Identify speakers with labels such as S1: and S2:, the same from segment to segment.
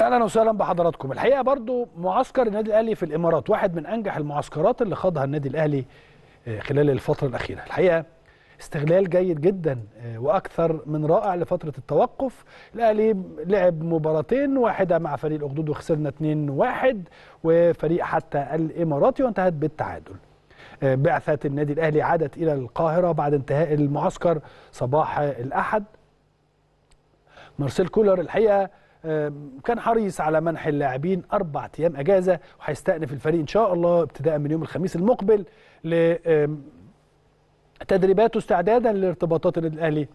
S1: اهلا وسهلا بحضراتكم الحقيقه برضو معسكر النادي الاهلي في الامارات واحد من انجح المعسكرات اللي خاضها النادي الاهلي آه، خلال الفتره الاخيره الحقيقه استغلال جيد جدا آه، واكثر من رائع لفتره التوقف الاهلي لعب مباراتين واحده مع فريق الاخدود وخسرنا 2-1 وفريق حتى الاماراتي وانتهت بالتعادل آه، بعثه النادي الاهلي عادت الى القاهره بعد انتهاء المعسكر صباح الاحد مارسيل كولر الحقيقه كان حريص على منح اللاعبين أربع أيام أجازة وهيستأنف الفريق إن شاء الله ابتداء من يوم الخميس المقبل لتدريباته استعدادا لارتباطات النادي الأهلي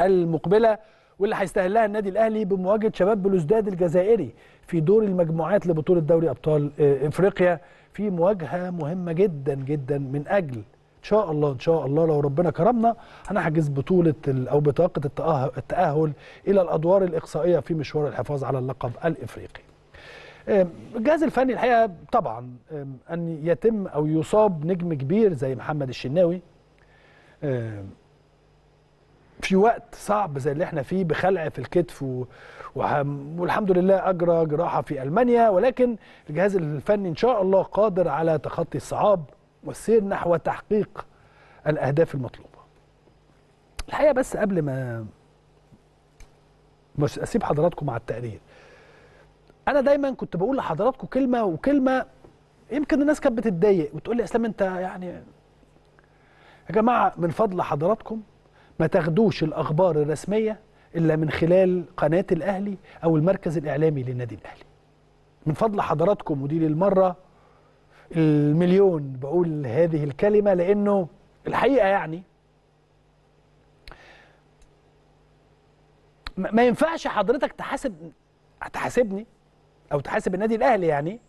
S1: المقبلة واللي هيستهلها النادي الأهلي بمواجهة شباب بلوزداد الجزائري في دور المجموعات لبطولة دوري أبطال آه، إفريقيا في مواجهة مهمة جدا جدا من أجل ان شاء الله ان شاء الله لو ربنا كرمنا هنحجز بطوله او بطاقه التاهل الى الادوار الاقصائيه في مشوار الحفاظ على اللقب الافريقي. الجهاز الفني الحقيقه طبعا ان يتم او يصاب نجم كبير زي محمد الشناوي في وقت صعب زي اللي احنا فيه بخلع في الكتف و... والحمد لله اجرى جراحه في المانيا ولكن الجهاز الفني ان شاء الله قادر على تخطي الصعاب والسير نحو تحقيق الأهداف المطلوبة الحقيقة بس قبل ما مش أسيب حضراتكم مع التقرير أنا دايما كنت بقول لحضراتكم كلمة وكلمة يمكن الناس كانت بتتضايق وتقول لي اسلام انت يعني يا جماعه من فضل حضراتكم ما تاخدوش الاخبار الرسميه الا من خلال قناه الاهلي او المركز الاعلامي للنادي الاهلي من فضل حضراتكم ودي للمره المليون بقول هذه الكلمة لأنه الحقيقة يعني ما ينفعش حضرتك تحاسب تحاسبني أو تحاسب النادي الأهلي يعني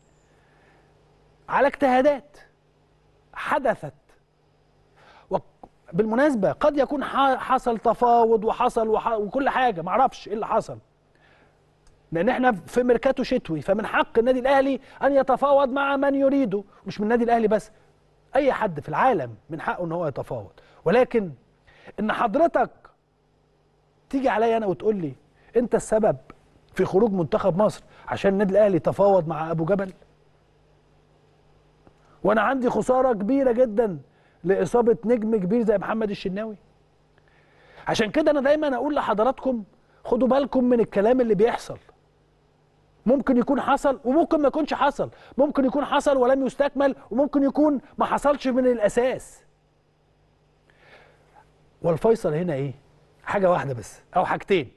S1: على اجتهادات حدثت وبالمناسبة قد يكون حصل تفاوض وحصل وكل حاجة معرفش ايه اللي حصل لان احنا في ميركاتو شتوي فمن حق النادي الاهلي ان يتفاوض مع من يريده مش من النادي الاهلي بس اي حد في العالم من حقه ان هو يتفاوض ولكن ان حضرتك تيجي عليا انا وتقول لي انت السبب في خروج منتخب مصر عشان النادي الاهلي تفاوض مع ابو جبل وانا عندي خساره كبيره جدا لاصابه نجم كبير زي محمد الشناوي عشان كده انا دايما اقول لحضراتكم خدوا بالكم من الكلام اللي بيحصل ممكن يكون حصل وممكن ما يكونش حصل ممكن يكون حصل ولم يستكمل وممكن يكون ما حصلش من الأساس والفيصل هنا إيه حاجة واحدة بس أو حاجتين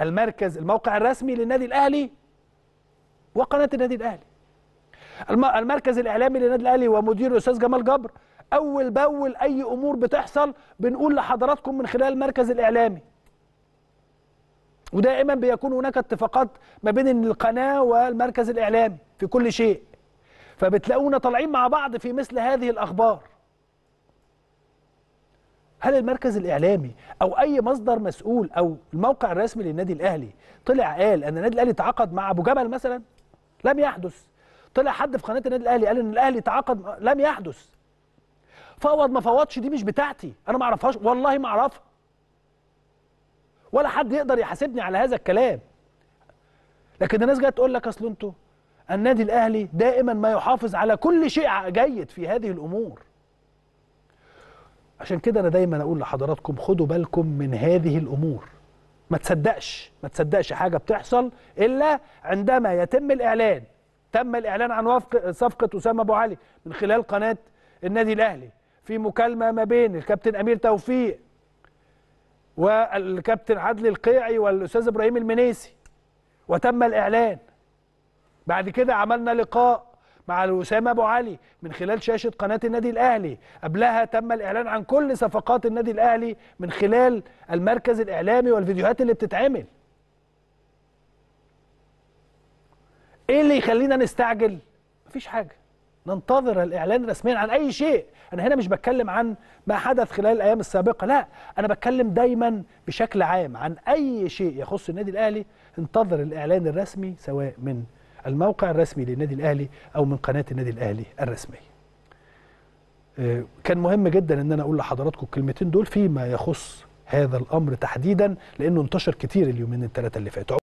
S1: المركز الموقع الرسمي للنادي الأهلي وقناة النادي الأهلي المركز الإعلامي للنادي الأهلي ومديره الأستاذ جمال جبر أول بأول أي أمور بتحصل بنقول لحضراتكم من خلال المركز الإعلامي ودائما بيكون هناك اتفاقات ما بين القناة والمركز الإعلامي في كل شيء فبتلاقونا طالعين مع بعض في مثل هذه الأخبار هل المركز الإعلامي أو أي مصدر مسؤول أو الموقع الرسمي للنادي الأهلي طلع قال أن النادي الأهلي تعاقد مع أبو جبل مثلا لم يحدث طلع حد في قناة النادي الأهلي قال أن الأهلي تعاقد لم يحدث فوض ما فوضش دي مش بتاعتي أنا ما أعرفهاش والله ما أعرفها ولا حد يقدر يحاسبني على هذا الكلام لكن الناس جايه تقول لك اصل انتوا النادي الاهلي دائما ما يحافظ على كل شيء جيد في هذه الامور عشان كده انا دايما اقول لحضراتكم خدوا بالكم من هذه الامور ما تصدقش ما تصدقش حاجه بتحصل الا عندما يتم الاعلان تم الاعلان عن وفق صفقه اسامه ابو علي من خلال قناه النادي الاهلي في مكالمه ما بين الكابتن امير توفيق والكابتن عدلي القيعي والاستاذ ابراهيم المنيسي وتم الاعلان بعد كده عملنا لقاء مع الوسام ابو علي من خلال شاشه قناه النادي الاهلي قبلها تم الاعلان عن كل صفقات النادي الاهلي من خلال المركز الاعلامي والفيديوهات اللي بتتعمل ايه اللي يخلينا نستعجل مفيش حاجه ننتظر الإعلان رسميا عن أي شيء أنا هنا مش بتكلم عن ما حدث خلال الأيام السابقة لا أنا بتكلم دايما بشكل عام عن أي شيء يخص النادي الأهلي انتظر الإعلان الرسمي سواء من الموقع الرسمي للنادي الأهلي أو من قناة النادي الأهلي الرسمية آه، كان مهم جدا ان انا اقول لحضراتكم الكلمتين دول فيما يخص هذا الامر تحديدا لانه انتشر كتير اليومين الثلاثه اللي فاتوا